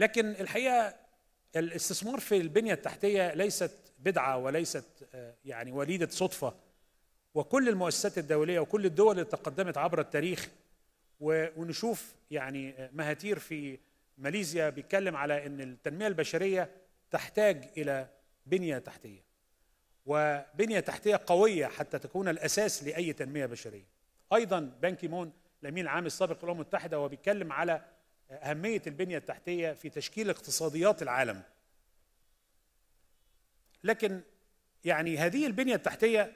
لكن الحقيقه الاستثمار في البنيه التحتيه ليست بدعه وليست آه، يعني وليده صدفه وكل المؤسسات الدوليه وكل الدول اللي تقدمت عبر التاريخ ونشوف يعني آه، مهاتير في ماليزيا بيتكلم على ان التنميه البشريه تحتاج الى بنيه تحتيه وبنيه تحتيه قويه حتى تكون الاساس لاي تنميه بشريه ايضا بانكي مون الامين العام السابق للامم المتحده وهو بيتكلم على اهميه البنيه التحتيه في تشكيل اقتصاديات العالم لكن يعني هذه البنيه التحتيه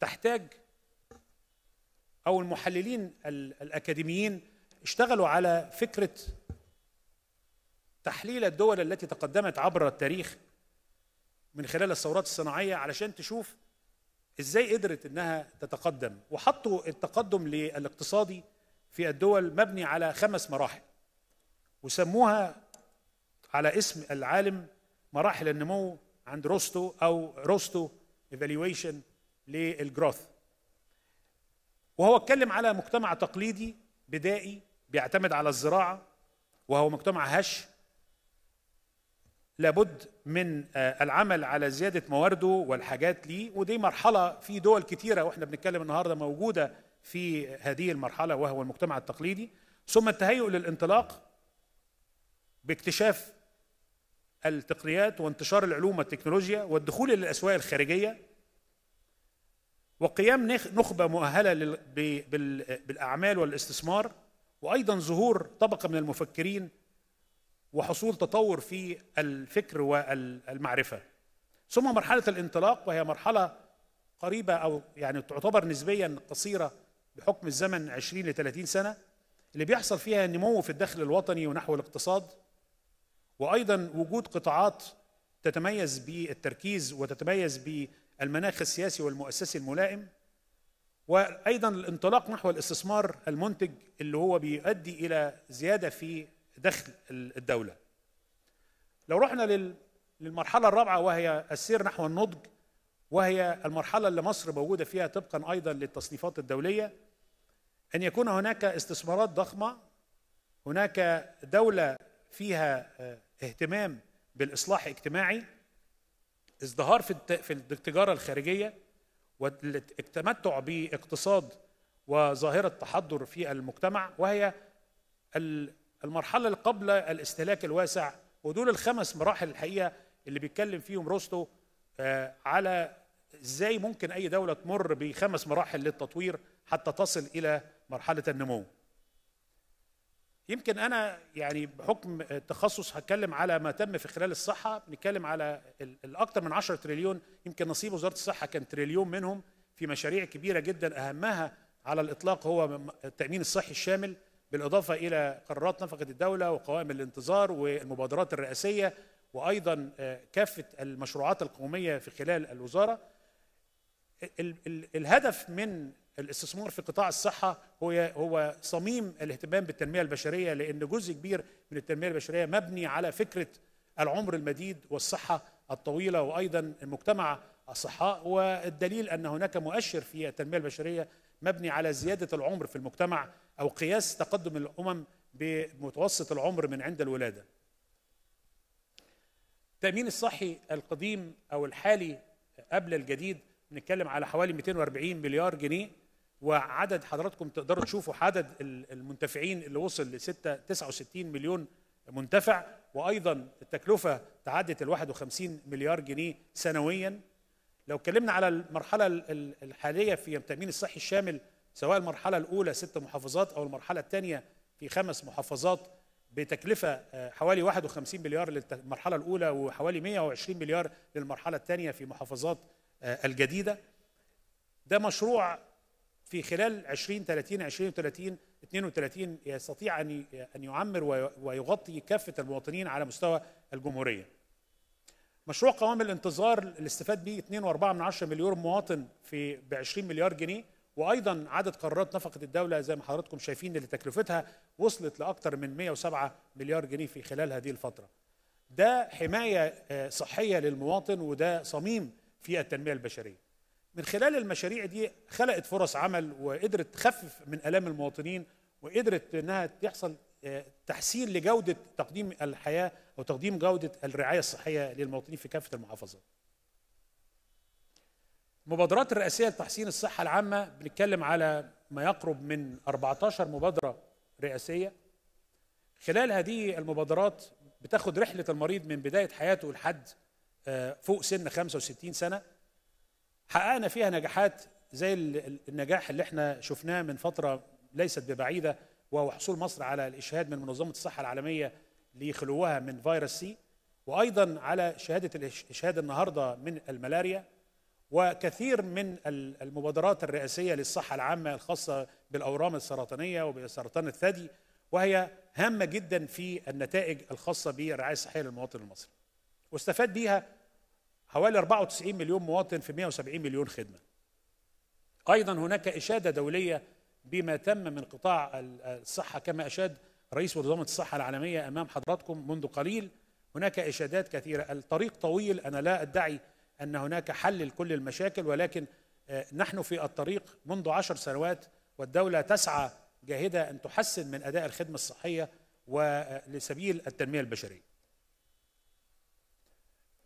تحتاج او المحللين الاكاديميين اشتغلوا على فكره تحليل الدول التي تقدمت عبر التاريخ من خلال الثورات الصناعيه علشان تشوف ازاي قدرت انها تتقدم وحطوا التقدم للاقتصادي في الدول مبني على خمس مراحل وسموها على اسم العالم مراحل النمو عند روستو او روستو ايفالويشن للجروث وهو اتكلم على مجتمع تقليدي بدائي بيعتمد على الزراعه وهو مجتمع هش لابد من آه، العمل على زياده موارده والحاجات ليه ودي مرحله في دول كثيره واحنا بنتكلم النهارده موجوده في هذه المرحله وهو المجتمع التقليدي ثم التهيؤ للانطلاق باكتشاف التقنيات وانتشار العلوم والتكنولوجيا والدخول الى الاسواق الخارجيه وقيام نخبه مؤهله بالاعمال والاستثمار وايضا ظهور طبقه من المفكرين وحصول تطور في الفكر والمعرفه ثم مرحله الانطلاق وهي مرحله قريبه او يعني تعتبر نسبيا قصيره بحكم الزمن 20 ل 30 سنه اللي بيحصل فيها نمو في الدخل الوطني ونحو الاقتصاد وايضا وجود قطاعات تتميز بالتركيز وتتميز بالمناخ السياسي والمؤسسي الملائم وايضا الانطلاق نحو الاستثمار المنتج اللي هو بيؤدي الى زياده في دخل الدوله. لو رحنا للمرحله الرابعه وهي السير نحو النضج وهي المرحله اللي مصر موجوده فيها طبقا ايضا للتصنيفات الدوليه ان يكون هناك استثمارات ضخمه هناك دوله فيها آه، اهتمام بالاصلاح الاجتماعي ازدهار في في التجاره الخارجيه والتمتع باقتصاد وظاهره تحضر في المجتمع وهي المرحله اللي قبل الاستهلاك الواسع ودول الخمس مراحل الحقيقه اللي بيتكلم فيهم روستو آه، على ازاي ممكن اي دوله تمر بخمس مراحل للتطوير حتى تصل الى مرحله النمو يمكن انا يعني بحكم التخصص هتكلم على ما تم في خلال الصحه بنتكلم على الاكثر من 10 تريليون يمكن نصيب وزاره الصحه كان تريليون منهم في مشاريع كبيره جدا اهمها على الاطلاق هو التامين الصحي الشامل بالاضافه الى قرارات نفقه الدوله وقوائم الانتظار والمبادرات الرئاسيه وايضا آه، كافه المشروعات القوميه في خلال الوزاره الهدف من الاستثمار في قطاع الصحة هو هو صميم الاهتمام بالتنمية البشرية لأن جزء كبير من التنمية البشرية مبني على فكرة العمر المديد والصحة الطويلة وأيضا المجتمع الصحاء والدليل أن هناك مؤشر في التنمية البشرية مبني على زيادة العمر في المجتمع أو قياس تقدم الأمم بمتوسط العمر من عند الولادة التأمين الصحي القديم أو الحالي قبل الجديد بنتكلم على حوالي 240 مليار جنيه وعدد حضراتكم تقدروا تشوفوا عدد المنتفعين اللي وصل ل 69 مليون منتفع وايضا التكلفه تعدت ال 51 مليار جنيه سنويا لو اتكلمنا على المرحله الحاليه في التامين الصحي الشامل سواء المرحله الاولى ست محافظات او المرحله الثانيه في خمس محافظات بتكلفه آه، حوالي 51 مليار للمرحله الاولى وحوالي 120 مليار للمرحله الثانيه في محافظات آه، الجديده ده مشروع في خلال 20 30 20 30 32 يستطيع ان ان يعمر ويغطي كافه المواطنين على مستوى الجمهوريه. مشروع قوام الانتظار اللي استفاد به 2.4 مليون مواطن في ب 20 مليار جنيه وايضا عدد قرارات نفقه الدوله زي ما حضراتكم شايفين اللي تكلفتها وصلت لاكثر من 107 مليار جنيه في خلال هذه الفتره. ده حمايه آه، صحيه للمواطن وده صميم في التنميه البشريه. من خلال المشاريع دي خلقت فرص عمل وقدرت تخفف من الام المواطنين وقدرت انها تحصل آه، تحسين لجوده تقديم الحياه او تقديم جوده الرعايه الصحيه للمواطنين في كافه المحافظات. المبادرات الرئاسيه لتحسين الصحه العامه بنتكلم على ما يقرب من 14 مبادره رئاسيه. خلال هذه المبادرات بتاخد رحله المريض من بدايه حياته لحد آه، فوق سن 65 سنه حققنا فيها نجاحات زي النجاح اللي احنا شفناه من فتره ليست ببعيده وهو حصول مصر على الاشهاد من منظمه الصحه العالميه لخلوها من فيروس سي وايضا على شهاده الاشهاد النهارده من الملاريا وكثير من المبادرات الرئاسيه للصحه العامه الخاصه بالاورام السرطانيه وبسرطان الثدي وهي هامه جدا في النتائج الخاصه بالرعايه الصحيه للمواطن المصري واستفاد بيها حوالي 94 مليون مواطن في 170 مليون خدمة أيضا هناك إشادة دولية بما تم من قطاع الصحة كما أشاد رئيس منظمة الصحة العالمية أمام حضراتكم منذ قليل هناك إشادات كثيرة الطريق طويل أنا لا أدعي أن هناك حل لكل المشاكل ولكن آه، نحن في الطريق منذ عشر سنوات والدولة تسعى جاهدة أن تحسن من أداء الخدمة الصحية ولسبيل آه، التنمية البشرية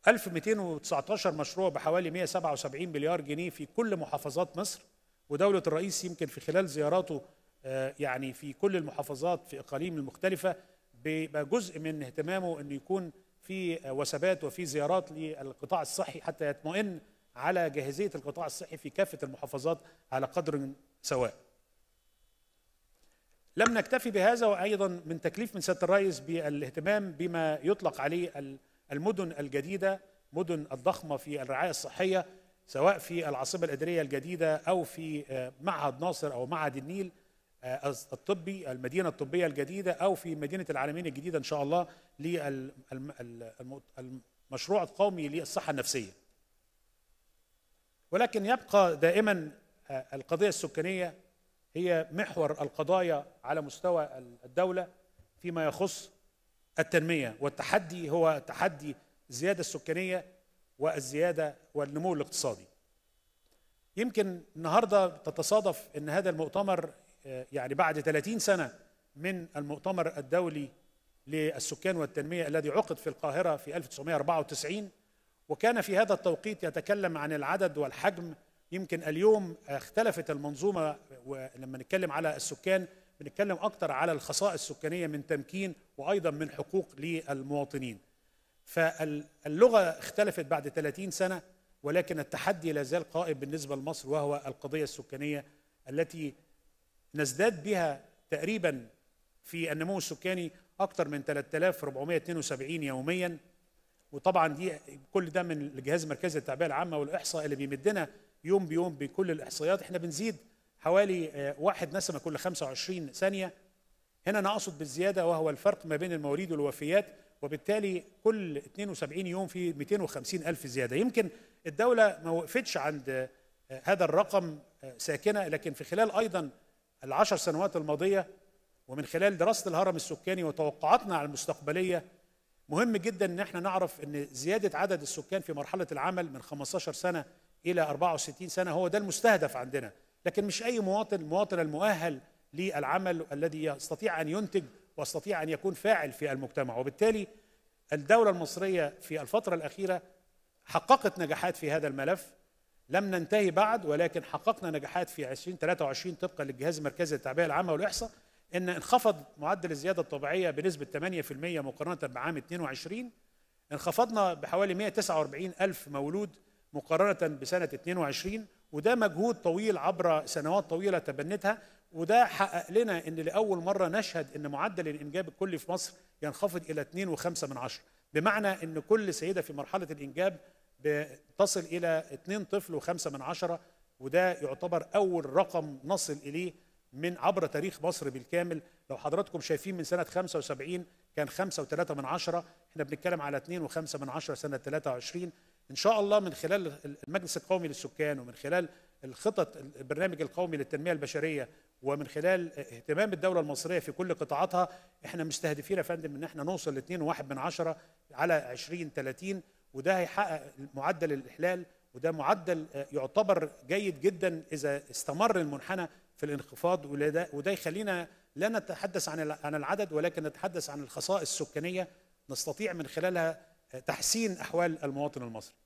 1219 مشروع بحوالي 177 مليار جنيه في كل محافظات مصر ودولة الرئيس يمكن في خلال زياراته آه، يعني في كل المحافظات في إقاليم المختلفة بيبقى جزء من اهتمامه أنه يكون في وثبات وفي زيارات للقطاع الصحي حتى يطمئن على جاهزية القطاع الصحي في كافة المحافظات على قدر سواء لم نكتفي بهذا وأيضا من تكليف من سيادة الرئيس بالاهتمام بما يطلق عليه المدن الجديدة مدن الضخمة في الرعاية الصحية سواء في العاصمة الإدارية الجديدة أو في آه، معهد ناصر أو معهد النيل آه، الطبي المدينة الطبية الجديدة أو في مدينة العالمين الجديدة إن شاء الله للمشروع القومي للصحة النفسية ولكن يبقى دائما آه، القضية السكانية هي محور القضايا على مستوى الدولة فيما يخص التنميه والتحدي هو تحدي الزياده السكانيه والزياده والنمو الاقتصادي. يمكن النهارده تتصادف ان هذا المؤتمر آه، يعني بعد 30 سنه من المؤتمر الدولي للسكان والتنميه الذي عقد في القاهره في 1994 وكان في هذا التوقيت يتكلم عن العدد والحجم يمكن اليوم اختلفت المنظومه لما نتكلم على السكان بنتكلم اكتر على الخصائص السكانيه من تمكين وايضا من حقوق للمواطنين فاللغه اختلفت بعد 30 سنه ولكن التحدي لا زال قائم بالنسبه لمصر وهو القضيه السكانيه التي نزداد بها تقريبا في النمو السكاني اكثر من 3472 يوميا وطبعا دي كل ده من الجهاز المركزي للتعبئه العامه والاحصاء اللي بيمدنا يوم بيوم بكل الاحصائيات احنا بنزيد حوالي آه، واحد نسمة كل 25 ثانية هنا أنا أقصد بالزيادة وهو الفرق ما بين المواليد والوفيات وبالتالي كل 72 يوم في 250 ألف زيادة يمكن الدولة ما وقفتش عند آه، هذا الرقم آه، ساكنة لكن في خلال أيضا العشر سنوات الماضية ومن خلال دراسة الهرم السكاني وتوقعاتنا على المستقبلية مهم جدا ان احنا نعرف ان زياده عدد السكان في مرحله العمل من 15 سنه الى 64 سنه هو ده المستهدف عندنا لكن مش أي مواطن مواطن المؤهل للعمل الذي يستطيع أن ينتج ويستطيع أن يكون فاعل في المجتمع وبالتالي الدولة المصرية في الفترة الأخيرة حققت نجاحات في هذا الملف لم ننتهي بعد ولكن حققنا نجاحات في 2023 طبقا للجهاز المركزي للتعبئة العامة والإحصاء إن انخفض معدل الزيادة الطبيعية بنسبة 8% مقارنة بعام 22 انخفضنا بحوالي 149 ألف مولود مقارنة بسنة 22 وده مجهود طويل عبر سنوات طويلة تبنتها وده حقق لنا ان لاول مره نشهد ان معدل الانجاب الكلي في مصر ينخفض الى 2.5 من عشرة بمعنى ان كل سيده في مرحله الانجاب بتصل الى 2 طفل و5 من عشرة وده يعتبر اول رقم نصل اليه من عبر تاريخ مصر بالكامل لو حضراتكم شايفين من سنه 75 كان 5.3 من عشرة احنا بنتكلم على 2.5 من عشرة سنه 23 ان شاء الله من خلال المجلس القومي للسكان ومن خلال الخطط البرنامج القومي للتنميه البشريه ومن خلال اهتمام الدوله المصريه في كل قطاعاتها احنا مستهدفين يا فندم ان احنا نوصل ل 2.1 من 20 على وده هيحقق معدل الاحلال وده معدل يعتبر جيد جدا اذا استمر المنحنى في الانخفاض وده, وده يخلينا لا نتحدث عن عن العدد ولكن نتحدث عن الخصائص السكانيه نستطيع من خلالها تحسين احوال المواطن المصري